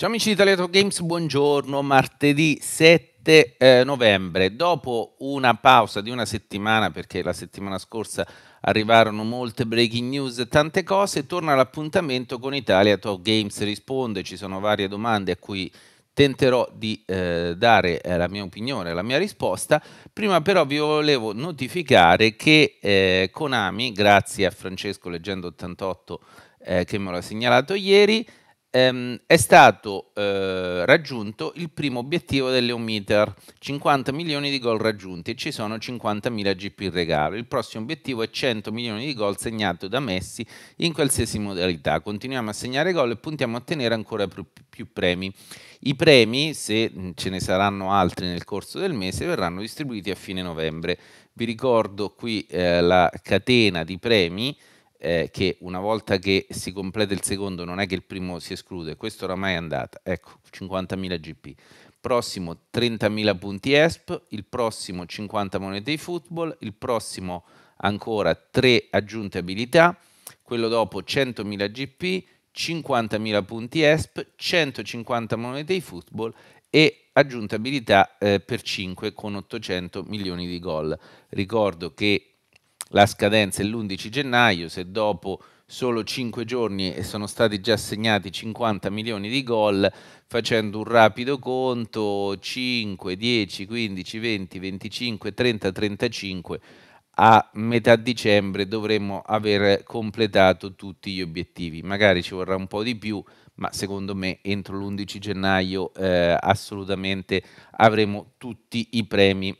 Ciao amici di Italiato Games, buongiorno, martedì 7 eh, novembre, dopo una pausa di una settimana perché la settimana scorsa arrivarono molte breaking news e tante cose, torna l'appuntamento con Italia Talk Games risponde, ci sono varie domande a cui tenterò di eh, dare eh, la mia opinione, la mia risposta. Prima però vi volevo notificare che eh, Konami, grazie a Francesco Leggendo 88 eh, che me l'ha segnalato ieri, ehm, è stato eh, raggiunto il primo obiettivo dell'Eometer, 50 milioni di gol raggiunti e ci sono 50.000 GP in regalo. Il prossimo obiettivo è 100 milioni di gol segnato da Messi in qualsiasi modalità. Continuiamo a segnare gol e puntiamo a ottenere ancora più, più premi. I premi, se mm, ce ne saranno altri nel corso del mese, verranno distribuiti a fine novembre. Vi ricordo qui eh, la catena di premi eh, che una volta che si completa il secondo non è che il primo si esclude, questo oramai è andato, ecco 50.000 GP, prossimo 30.000 punti ESP, il prossimo 50 monete di football, il prossimo ancora 3 aggiunte abilità, quello dopo 100.000 GP, 50.000 punti ESP, 150 monete di football e aggiunte abilità eh, per 5 con 800 milioni di gol. Ricordo che la scadenza è l'11 gennaio, se dopo solo 5 giorni e sono stati già assegnati 50 milioni di gol, facendo un rapido conto 5, 10, 15, 20, 25, 30, 35 a metà dicembre dovremmo aver completato tutti gli obiettivi. Magari ci vorrà un po' di più, ma secondo me entro l'11 gennaio eh, assolutamente avremo tutti i premi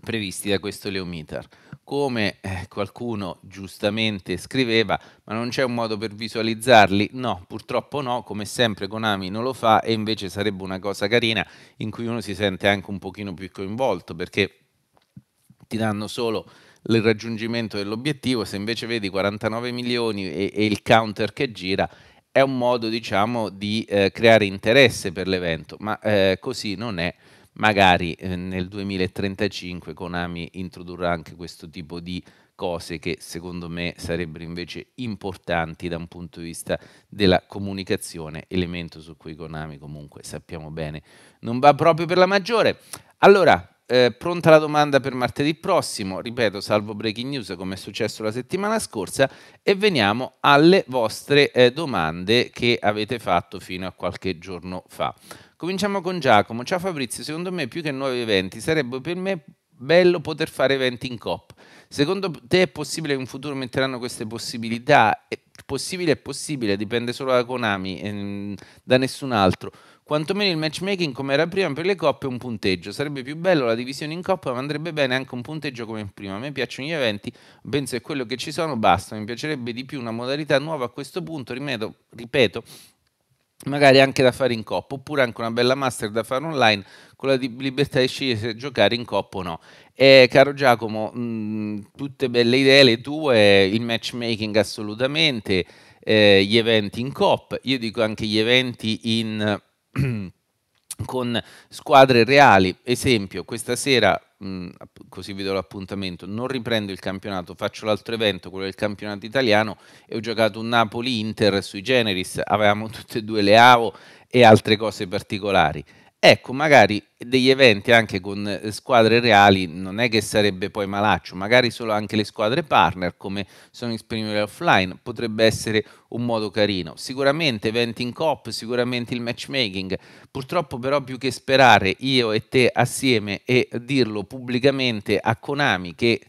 previsti da questo Leomitar come eh, qualcuno giustamente scriveva, ma non c'è un modo per visualizzarli? No, purtroppo no, come sempre Konami non lo fa e invece sarebbe una cosa carina in cui uno si sente anche un pochino più coinvolto perché ti danno solo il raggiungimento dell'obiettivo, se invece vedi 49 milioni e, e, il counter che gira è un modo diciamo di eh, creare interesse per l'evento, ma eh, così non è magari eh, nel 2035 Konami introdurrà anche questo tipo di cose che secondo me sarebbero invece importanti da un punto di vista della comunicazione, elemento su cui Konami comunque sappiamo bene non va proprio per la maggiore. Allora, eh, pronta la domanda per martedì prossimo, ripeto, salvo breaking news come è successo la settimana scorsa e veniamo alle vostre eh, domande che avete fatto fino a qualche giorno fa. Cominciamo con Giacomo. Ciao Fabrizio, secondo me più che nuovi eventi sarebbe per me bello poter fare eventi in COP. Secondo te è possibile che in futuro metteranno queste possibilità? È possibile è possibile, dipende solo da Konami, e mm, da nessun altro. Quantomeno il matchmaking come era prima per le coppe è un punteggio. Sarebbe più bello la divisione in coppa, ma andrebbe bene anche un punteggio come prima. A me piacciono gli eventi, penso che quello che ci sono basta. Mi piacerebbe di più una modalità nuova a questo punto, rimedo, ripeto, magari anche da fare in coppa, oppure anche una bella master da fare online, con la libertà di scegliere se giocare in coppa o no. E caro Giacomo, mh, mm, tutte belle idee le tue, il matchmaking assolutamente, eh, gli eventi in coppa, io dico anche gli eventi in... con squadre reali, esempio questa sera mh, mm, così vedo l'appuntamento, non riprendo il campionato, faccio l'altro evento, quello del campionato italiano, e ho giocato un Napoli-Inter sui generis, avevamo tutte e due le AO e altre cose particolari. Ecco, magari degli eventi anche con eh, squadre reali non è che sarebbe poi malaccio, magari solo anche le squadre partner come sono esprimere offline potrebbe essere un modo carino. Sicuramente eventi in cop, sicuramente il matchmaking. Purtroppo però più che sperare io e te assieme e dirlo pubblicamente a Konami che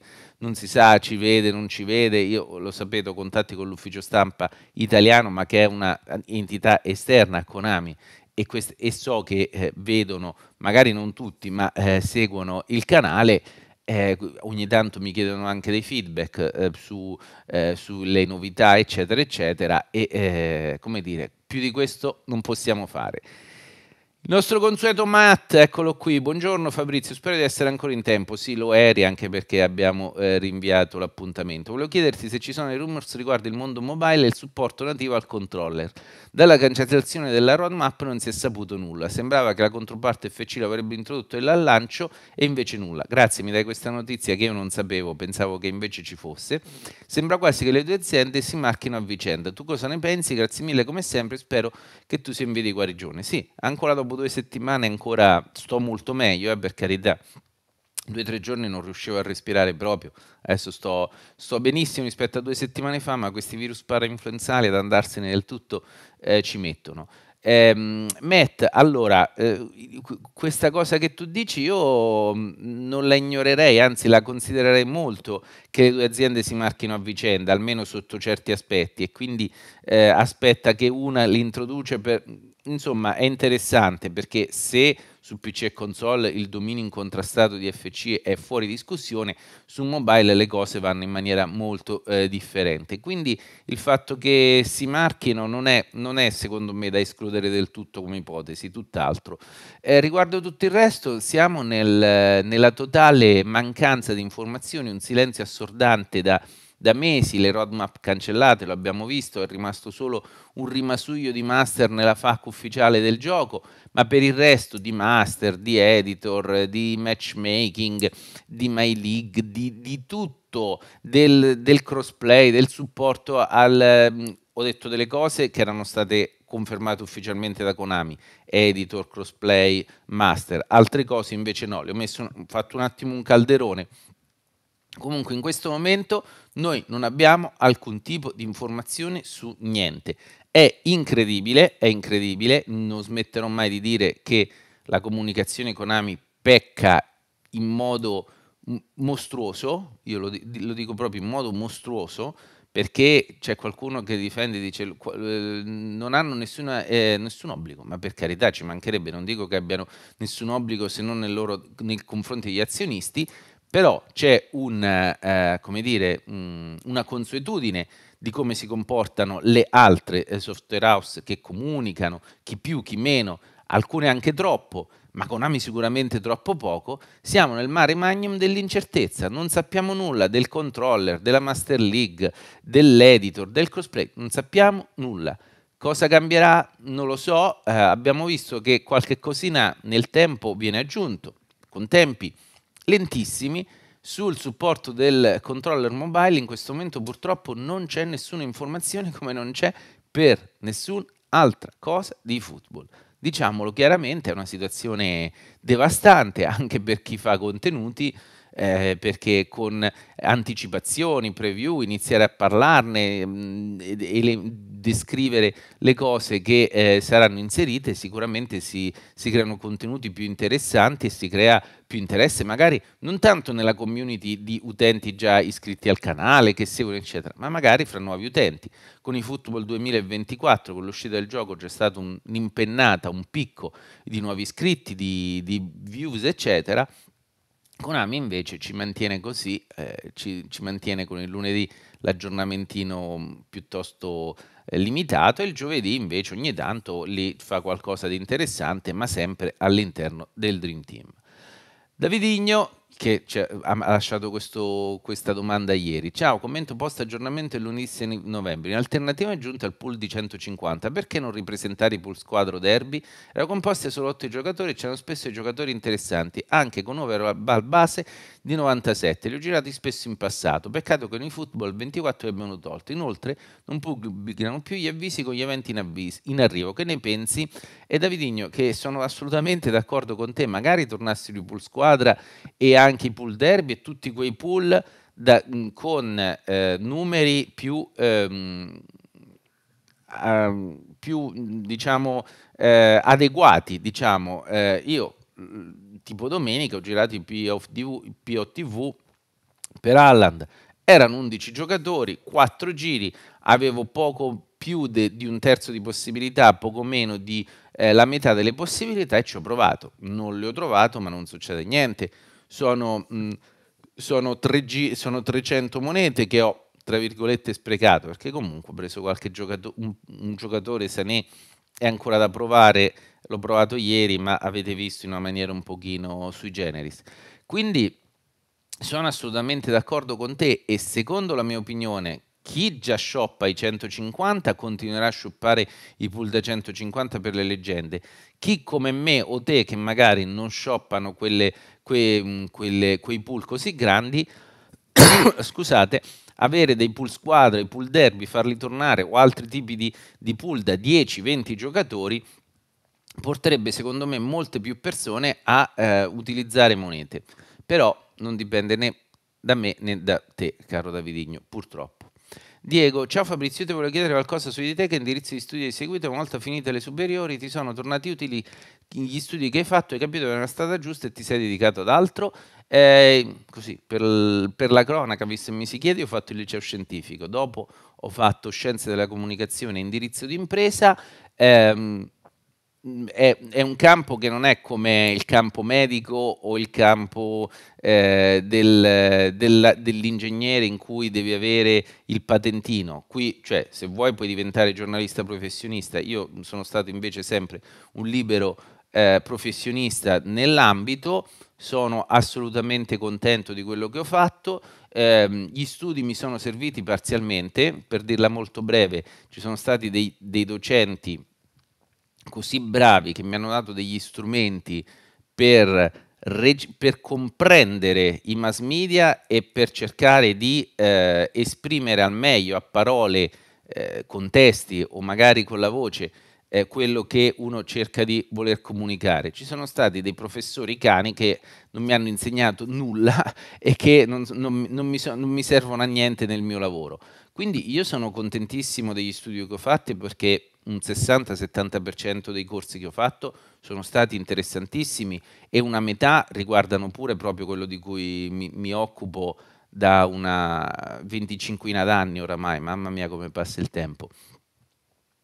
non si sa, ci vede, non ci vede, io lo sapete, ho contatti con l'ufficio stampa italiano, ma che è una entità esterna a Konami e, quest- e so che eh, vedono, magari non tutti, ma eh, seguono il canale. Eh, ogni tanto mi chiedono anche dei feedback eh, su, eh, sulle novità, eccetera, eccetera, e eh, come dire, più di questo non possiamo fare. Il nostro consueto Matt, eccolo qui. Buongiorno Fabrizio, spero di essere ancora in tempo. Sì, lo eri anche perché abbiamo eh, rinviato l'appuntamento. Volevo chiederti se ci sono dei rumors riguardo il mondo mobile e il supporto nativo al controller. Dalla cancellazione della roadmap non si è saputo nulla. Sembrava che la controparte FC lo avrebbe introdotto al lancio e invece nulla. Grazie, mi dai questa notizia che io non sapevo, pensavo che invece ci fosse. Sembra quasi che le due aziende si marchino a vicenda. Tu cosa ne pensi? Grazie mille come sempre, spero che tu sia in via di guarigione. Sì, ancora dopo dopo due settimane ancora sto molto meglio, eh, per carità. Due o tre giorni non riuscivo a respirare proprio, adesso sto, sto, benissimo rispetto a due settimane fa, ma questi virus parainfluenzali ad andarsene del tutto eh, ci mettono. Eh, Matt, allora, eh, questa cosa che tu dici io mm, non la ignorerei, anzi la considererei molto che le due aziende si marchino a vicenda, almeno sotto certi aspetti, e quindi eh, aspetta che una li introduce per, insomma è interessante perché se su PC e console il dominio incontrastato di FC è fuori discussione, su mobile le cose vanno in maniera molto eh, differente. Quindi il fatto che si marchino non è, non è, secondo me da escludere del tutto come ipotesi, tutt'altro. Eh, riguardo tutto il resto siamo nel, nella totale mancanza di informazioni, un silenzio assordante da da mesi, le roadmap cancellate, lo abbiamo visto, è rimasto solo un rimasuglio di master nella FAC ufficiale del gioco, ma per il resto di master, di editor, di matchmaking, di My League, di, di tutto, del, del crossplay, del supporto al... Mm, ho detto delle cose che erano state confermate ufficialmente da Konami, editor, crossplay, master, altre cose invece no, le ho messo, ho fatto un attimo un calderone. Comunque in questo momento noi non abbiamo alcun tipo di informazione su niente. È incredibile, è incredibile, non smetterò mai di dire che la comunicazione con Ami pecca in modo mostruoso, io lo, lo dico proprio in modo mostruoso, perché c'è qualcuno che difende e dice ehm, non hanno nessuna, eh, nessun obbligo, ma per carità ci mancherebbe, non dico che abbiano nessun obbligo se non nel loro, nei confronti degli azionisti, però c'è un, eh, dire, mh, mm, una consuetudine di come si comportano le altre eh, software house che comunicano, chi più, chi meno, alcune anche troppo, ma Konami sicuramente troppo poco, siamo nel mare magnum dell'incertezza, non sappiamo nulla del controller, della Master League, dell'editor, del cosplay, non sappiamo nulla. Cosa cambierà? Non lo so, eh, abbiamo visto che qualche cosina nel tempo viene aggiunto, con tempi lentissimi sul supporto del controller mobile in questo momento purtroppo non c'è nessuna informazione come non c'è per nessun'altra cosa di football. Diciamolo chiaramente, è una situazione devastante anche per chi fa contenuti, eh, perché con anticipazioni, preview, iniziare a parlarne mh, mm, e, le, descrivere le cose che eh, saranno inserite, sicuramente si, si creano contenuti più interessanti e si crea più interesse, magari non tanto nella community di utenti già iscritti al canale, che seguono, eccetera, ma magari fra nuovi utenti. Con i Football 2024, con l'uscita del gioco, c'è stato un'impennata, un picco di nuovi iscritti, di, di views, eccetera, Konami invece ci mantiene così, eh, ci, ci, mantiene con il lunedì l'aggiornamentino piuttosto eh, limitato e il giovedì invece ogni tanto lì fa qualcosa di interessante ma sempre all'interno del Dream Team. Davidigno che cioè, ha lasciato questo, questa domanda ieri. Ciao, commento post aggiornamento lunedì 6 novembre. In alternativa è giunta al pool di 150. Perché non ripresentare i pool squadro derby? Era composta solo 8 giocatori e c'erano spesso giocatori interessanti, anche con overall al base di 97. Li ho girati spesso in passato. Peccato che in football 24 li abbiano tolto. Inoltre non pubblicano più gli avvisi con gli eventi in, avvisi, in arrivo. Che ne pensi? E Davidigno, che sono assolutamente d'accordo con te, magari tornassero i pool squadra e anche anche i pool derby e tutti quei pool da, con eh, numeri più, ehm, a, ehm, più diciamo, eh, adeguati. Diciamo. Eh, io, tipo domenica, ho girato i POTV per Alland. Erano 11 giocatori, 4 giri, avevo poco più de, di un terzo di possibilità, poco meno di eh, la metà delle possibilità e ci ho provato. Non le ho trovato, ma non succede niente sono, mh, mm, sono, 3G, sono 300 monete che ho, tra virgolette, sprecato, perché comunque ho preso qualche giocato- un, un giocatore, Sané è ancora da provare, l'ho provato ieri, ma avete visto in una maniera un pochino sui generis. Quindi sono assolutamente d'accordo con te e secondo la mia opinione, chi già shoppa i 150 continuerà a shoppare i pool da 150 per le leggende. Chi come me o te che magari non shoppano quelle, que, mm, quelle, quei pool così grandi, scusate, avere dei pool squadra, i pool derby, farli tornare o altri tipi di, di pool da 10-20 giocatori porterebbe secondo me molte più persone a eh, utilizzare monete. Però non dipende né da me né da te, caro Davidigno, purtroppo. Diego, ciao Fabrizio, io ti volevo chiedere qualcosa su di te, che indirizzo di studio hai seguito, una volta finite le superiori ti sono tornati utili gli studi che hai fatto, hai capito che era stata giusta e ti sei dedicato ad altro. Eh, così, per, per, la cronaca, visto che mi si chiede, ho fatto il liceo scientifico, dopo ho fatto scienze della comunicazione e indirizzo di impresa. Ehm, Mm, è, è, un campo che non è come il campo medico o il campo eh, del, del, dell'ingegnere in cui devi avere il patentino. Qui, cioè, se vuoi puoi diventare giornalista professionista. Io sono stato invece sempre un libero eh, professionista nell'ambito, sono assolutamente contento di quello che ho fatto. Eh, gli studi mi sono serviti parzialmente, per dirla molto breve, ci sono stati dei, dei docenti così bravi che mi hanno dato degli strumenti per per comprendere i mass media e per cercare di eh, esprimere al meglio a parole, eh, con testi o magari con la voce eh, quello che uno cerca di voler comunicare. Ci sono stati dei professori cani che non mi hanno insegnato nulla e che non, non, non, mi, so, non mi servono a niente nel mio lavoro. Quindi io sono contentissimo degli studi che ho fatto perché un 60-70% dei corsi che ho fatto sono stati interessantissimi e una metà riguardano pure proprio quello di cui mi, mi occupo da una venticinquina d'anni oramai, mamma mia come passa il tempo.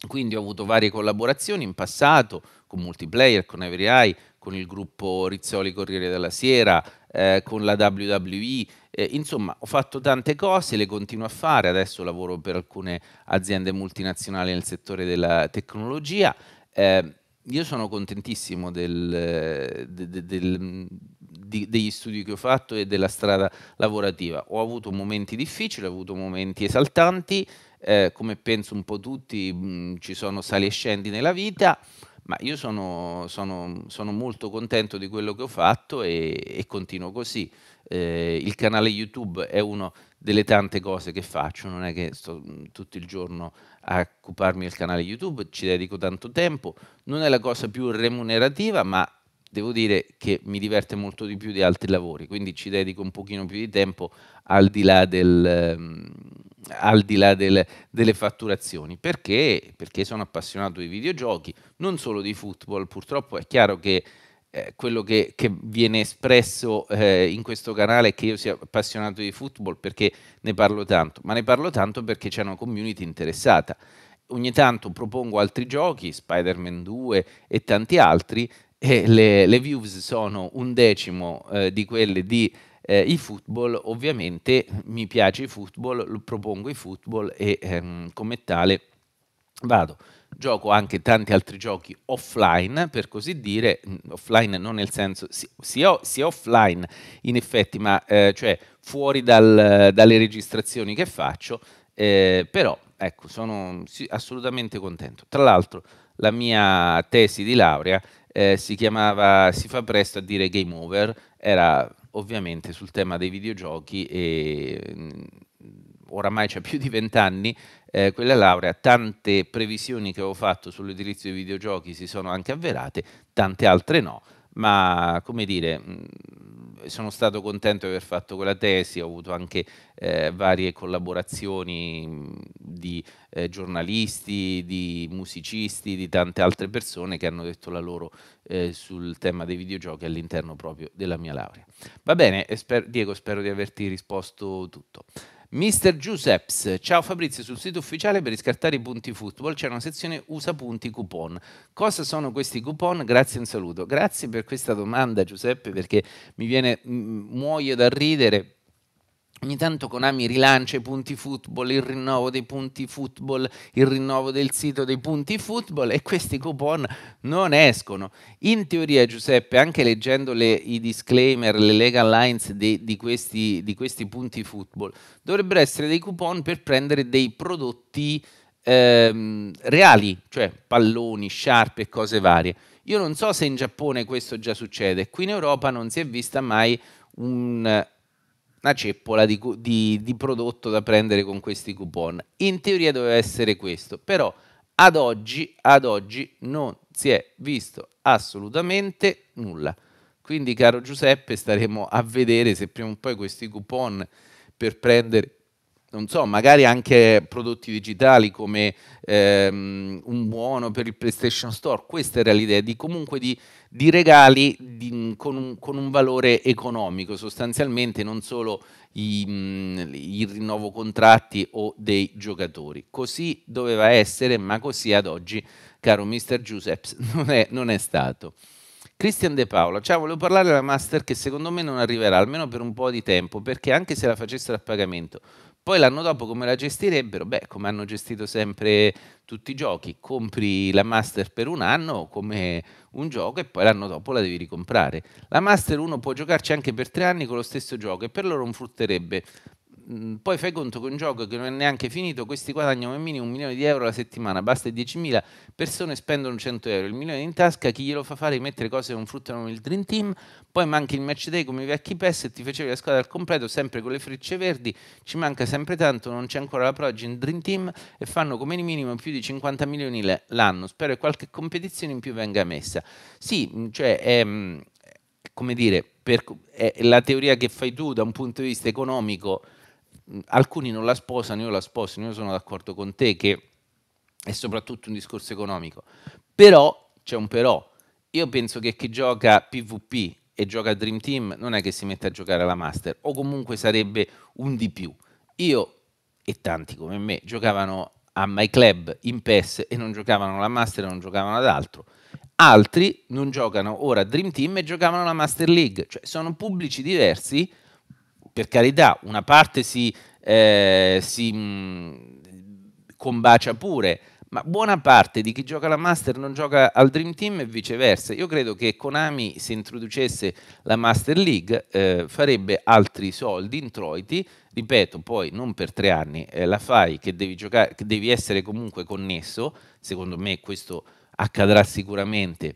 Quindi ho avuto varie collaborazioni in passato con Multiplayer, con Every Eye, con il gruppo Rizzoli Corriere della Sera, eh, con la WWE, eh, insomma ho fatto tante cose, le continuo a fare, adesso lavoro per alcune aziende multinazionali nel settore della tecnologia. Eh, io sono contentissimo del, del, del, di, degli studi che ho fatto e della strada lavorativa. Ho avuto momenti difficili, ho avuto momenti esaltanti, eh, come penso un po' tutti mh, mm, ci sono sali e scendi nella vita, ma io sono, sono, sono, molto contento di quello che ho fatto e, e continuo così. Eh, il canale YouTube è una delle tante cose che faccio, non è che sto mm, tutto il giorno a occuparmi del canale YouTube, ci dedico tanto tempo, non è la cosa più remunerativa, ma devo dire che mi diverte molto di più di altri lavori, quindi ci dedico un pochino più di tempo al di là, del, ehm, al di là del, delle fatturazioni. Perché? Perché sono appassionato di videogiochi, non solo di football, purtroppo è chiaro che eh, quello che, che, viene espresso eh, in questo canale è che io sia appassionato di football perché ne parlo tanto, ma ne parlo tanto perché c'è una community interessata ogni tanto propongo altri giochi, Spider-Man 2 e tanti altri, e le, le views sono un decimo eh, di quelle di eh, i football, ovviamente mi piace i football, propongo i football e ehm, come tale vado. Gioco anche tanti altri giochi offline, per così dire, offline non nel senso, sia, si, si offline in effetti, ma eh, cioè fuori dal, dalle registrazioni che faccio, eh, però ecco, sono assolutamente contento. Tra l'altro la mia tesi di laurea eh, si chiamava Si fa presto a dire Game Over, era ovviamente sul tema dei videogiochi e mm, oramai c'è più di vent'anni eh, quella laurea, tante previsioni che avevo fatto sull'utilizzo dei videogiochi si sono anche avverate, tante altre no, ma come dire... Mh, mm, sono stato contento di aver fatto quella tesi, ho avuto anche eh, varie collaborazioni di eh, giornalisti, di musicisti, di tante altre persone che hanno detto la loro eh, sul tema dei videogiochi all'interno proprio della mia laurea. Va bene, sper Diego, spero di averti risposto tutto. Mister Giusepps, ciao Fabrizio, sul sito ufficiale per riscartare i punti football c'è una sezione usa punti coupon. Cosa sono questi coupon? Grazie un saluto. Grazie per questa domanda Giuseppe perché mi viene, muoio da ridere Ogni tanto Konami rilancia i punti football, il rinnovo dei punti football, il rinnovo del sito dei punti football e questi coupon non escono. In teoria, Giuseppe, anche leggendo le, i disclaimer, le legal lines di, di, questi, di, questi, punti football, dovrebbero essere dei coupon per prendere dei prodotti ehm, reali, cioè palloni, sciarpe e cose varie. Io non so se in Giappone questo già succede, qui in Europa non si è vista mai un una ceppola di, di, di prodotto da prendere con questi coupon. In teoria doveva essere questo, però ad oggi, ad oggi non si è visto assolutamente nulla. Quindi, caro Giuseppe, staremo a vedere se prima o poi questi coupon per prendere non so, magari anche prodotti digitali come ehm, un buono per il PlayStation Store, questa era l'idea di comunque di, di regali di, con, un, con, un, valore economico, sostanzialmente non solo i, mh, mm, il rinnovo contratti o dei giocatori. Così doveva essere, ma così ad oggi, caro Mr. Giuseppe, non è, non è stato. Christian De Paolo, ciao, volevo parlare della Master che secondo me non arriverà, almeno per un po' di tempo, perché anche se la facessero a pagamento, poi l'anno dopo come la gestirebbero? Beh, come hanno gestito sempre tutti i giochi, compri la master per un anno come un gioco e poi l'anno dopo la devi ricomprare. La master uno può giocarci anche per tre anni con lo stesso gioco e per loro non frutterebbe, Mm, poi fai conto che un gioco che non è neanche finito, questi guadagnano al minimo un milione di euro alla settimana, basta 10.000 persone spendono 100 euro, il milione in tasca, chi glielo fa fare mettere cose che non fruttano il Dream Team, poi manca il match day come i vecchi PES e ti facevi la squadra al completo, sempre con le frecce verdi, ci manca sempre tanto, non c'è ancora la Progin Dream Team e fanno come minimo più di 50 milioni l'anno, spero che qualche competizione in più venga messa. Sì, mm, cioè... È, ehm, come dire, per, eh, la teoria che fai tu da un punto di vista economico Mm, alcuni non la sposano, io la sposo, io sono d'accordo con te che è soprattutto un discorso economico, però c'è un però, io penso che chi gioca PvP e gioca Dream Team non è che si mette a giocare alla Master, o comunque sarebbe un di più. Io e tanti come me giocavano a My Club in PES e non giocavano alla Master e non giocavano ad altro. Altri non giocano ora Dream Team e giocavano alla Master League, cioè sono pubblici diversi per carità, una parte si, eh, si mh, mm, combacia pure, ma buona parte di chi gioca alla Master non gioca al Dream Team e viceversa. Io credo che Konami, se introducesse la Master League, eh, farebbe altri soldi, introiti, ripeto, poi non per tre anni, eh, la fai che devi, giocare, che devi essere comunque connesso, secondo me questo accadrà sicuramente,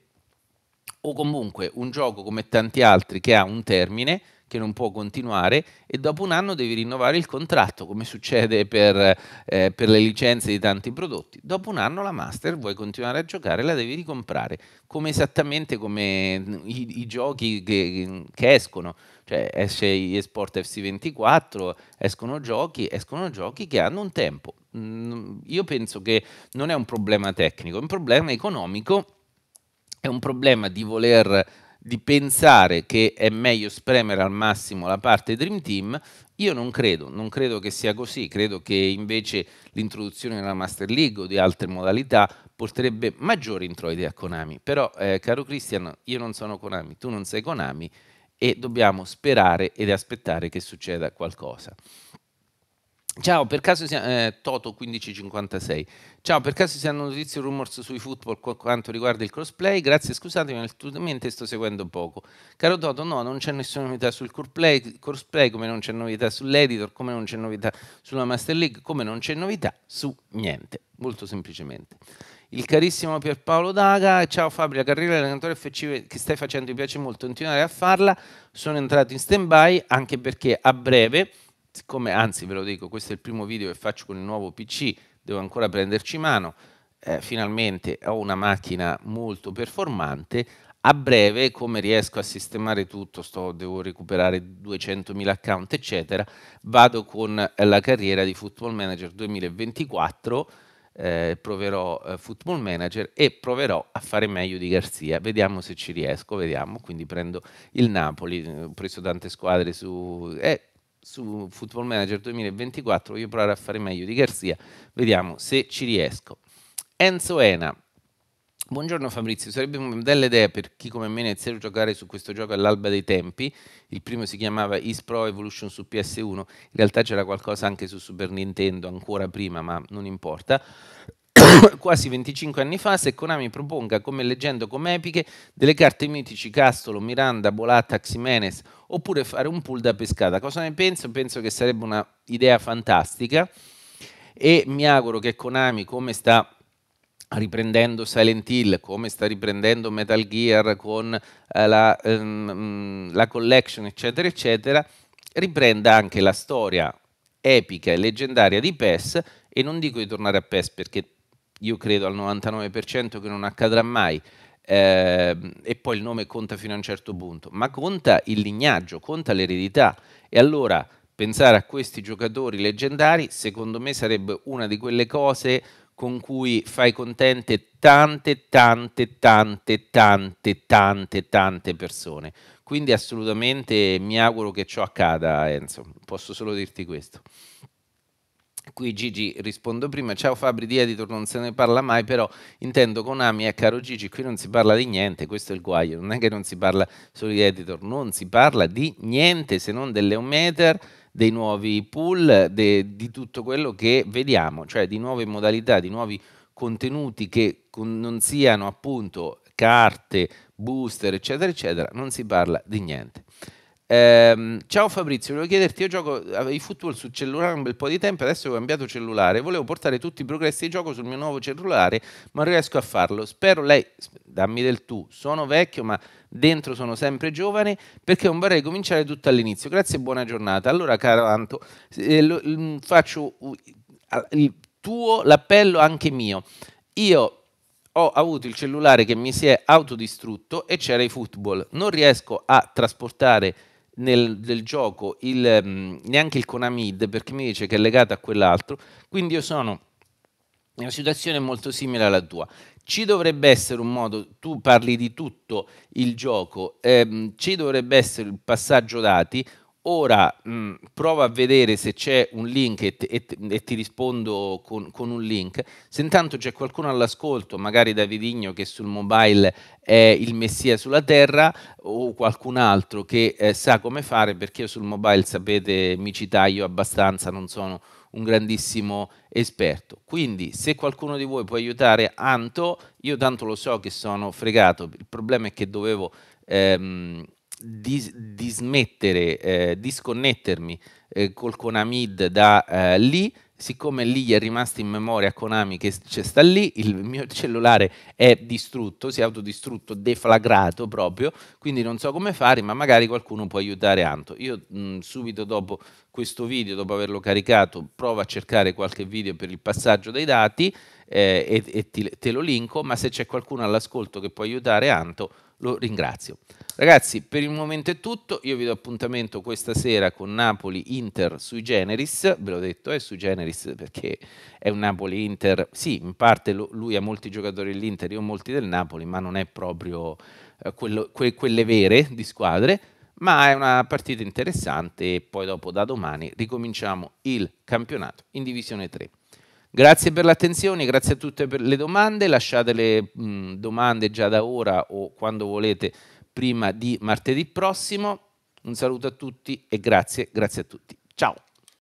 o comunque un gioco come tanti altri che ha un termine, che non può continuare e dopo un anno devi rinnovare il contratto, come succede per, eh, per le licenze di tanti prodotti. Dopo un anno la master vuoi continuare a giocare, la devi ricomprare, come esattamente come mm, i, i giochi che, che escono cioè esce eSport FC24, escono giochi, escono giochi che hanno un tempo. Mm, io penso che non è un problema tecnico, è un problema economico, è un problema di voler di pensare che è meglio spremere al massimo la parte Dream Team, io non credo, non credo che sia così, credo che invece l'introduzione della Master League o di altre modalità porterebbe maggiori introiti a Konami, però eh, caro Cristian, io non sono Konami, tu non sei Konami e dobbiamo sperare ed aspettare che succeda qualcosa. Ciao, per caso sia, eh, Toto 1556. Ciao, per caso si hanno notizie o rumors sui football per quanto riguarda il crossplay? Grazie, scusatemi, ma naturalmente sto seguendo poco. Caro Toto, no, non c'è nessuna novità sul crossplay, crossplay come non c'è novità sull'editor, come non c'è novità sulla Master League, come non c'è novità su niente, molto semplicemente il carissimo Pierpaolo Daga. Ciao Fabio, la carriera dell'allenatore FC che stai facendo mi piace molto, continuare a farla. Sono entrato in stand by anche perché a breve siccome anzi ve lo dico, questo è il primo video che faccio con il nuovo PC, devo ancora prenderci mano, eh, finalmente ho una macchina molto performante, a breve come riesco a sistemare tutto, sto, devo recuperare 200.000 account eccetera, vado con la carriera di Football Manager 2024, eh, proverò eh, Football Manager e proverò a fare meglio di Garzia, vediamo se ci riesco, vediamo, quindi prendo il Napoli, eh, ho preso tante squadre su... Eh, su Football Manager 2024 voglio provare a fare meglio di Garzia, vediamo se ci riesco. Enzo Ena, Buongiorno Fabrizio, sarebbe una bella idea per chi come me iniziare a giocare su questo gioco all'alba dei tempi. Il primo si chiamava East Pro Evolution su PS1, in realtà c'era qualcosa anche su Super Nintendo ancora prima, ma non importa. quasi 25 anni fa, se Konami proponga come leggendo come epiche delle carte mitici Castolo, Miranda, Bolata, Ximenes, oppure fare un pool da pescata. Cosa ne penso? Penso che sarebbe un'idea fantastica e mi auguro che Konami, come sta riprendendo Silent Hill, come sta riprendendo Metal Gear con eh, la, ehm, mm, la collection, eccetera, eccetera, riprenda anche la storia epica e leggendaria di PES e non dico di tornare a PES perché io credo al 99% che non accadrà mai. Eh, e poi il nome conta fino a un certo punto, ma conta il lignaggio, conta l'eredità. E allora pensare a questi giocatori leggendari, secondo me, sarebbe una di quelle cose con cui fai contente tante, tante, tante, tante, tante, tante persone. Quindi assolutamente mi auguro che ciò accada, Enzo. Posso solo dirti questo. Qui Gigi rispondo prima, ciao Fabri di Editor, non se ne parla mai, però intendo Konami e caro Gigi, qui non si parla di niente, questo è il guaio, non è che non si parla solo di Editor, non si parla di niente se non delle Ometer, dei nuovi pool, de, di tutto quello che vediamo, cioè di nuove modalità, di nuovi contenuti che con, non siano appunto carte, booster, eccetera, eccetera, non si parla di niente. Ehm, ciao Fabrizio, volevo chiederti, io gioco i football sul cellulare un bel po' di tempo, adesso ho cambiato cellulare, volevo portare tutti i progressi di gioco sul mio nuovo cellulare, ma non riesco a farlo. Spero lei, dammi del tu, sono vecchio ma dentro sono sempre giovane perché non vorrei cominciare tutto all'inizio. Grazie e buona giornata. Allora caro Anto, eh, faccio il tuo, l'appello anche mio. Io ho avuto il cellulare che mi si è autodistrutto e c'era i football. Non riesco a trasportare nel, del gioco il, mm, neanche il Konamid perché mi dice che è legato a quell'altro, quindi io sono in una situazione molto simile alla tua. Ci dovrebbe essere un modo, tu parli di tutto il gioco, ehm, ci dovrebbe essere il passaggio dati, Ora mh, mm, prova a vedere se c'è un link e, e, e ti rispondo con, con, un link. Se intanto c'è qualcuno all'ascolto, magari Davidigno che sul mobile è il messia sulla terra o qualcun altro che eh, sa come fare, perché io sul mobile sapete mi ci taglio abbastanza, non sono un grandissimo esperto. Quindi se qualcuno di voi può aiutare Anto, io tanto lo so che sono fregato, il problema è che dovevo... Ehm, di smettere, eh, sconnettermi eh, col Konamid da eh, lì, siccome lì è rimasto in memoria Konami che c'è cioè, sta lì, il mio cellulare è distrutto, si è autodistrutto, deflagrato proprio, quindi non so come fare, ma magari qualcuno può aiutare Anto. Io mh, mm, subito dopo questo video, dopo averlo caricato, provo a cercare qualche video per il passaggio dei dati eh, e, e ti, te lo linko, ma se c'è qualcuno all'ascolto che può aiutare Anto, lo ringrazio. Ragazzi, per il momento è tutto, io vi do appuntamento questa sera con Napoli-Inter sui Generis, ve l'ho detto, è eh, sui Generis perché è un Napoli-Inter, sì, in parte lui ha molti giocatori dell'Inter, io molti del Napoli, ma non è proprio eh, quello, que, quelle vere di squadre, ma è una partita interessante e poi dopo da domani ricominciamo il campionato in Divisione 3. Grazie per l'attenzione, grazie a tutte per le domande, lasciate le mh, mm, domande già da ora o quando volete prima di martedì prossimo. Un saluto a tutti e grazie, grazie a tutti. Ciao!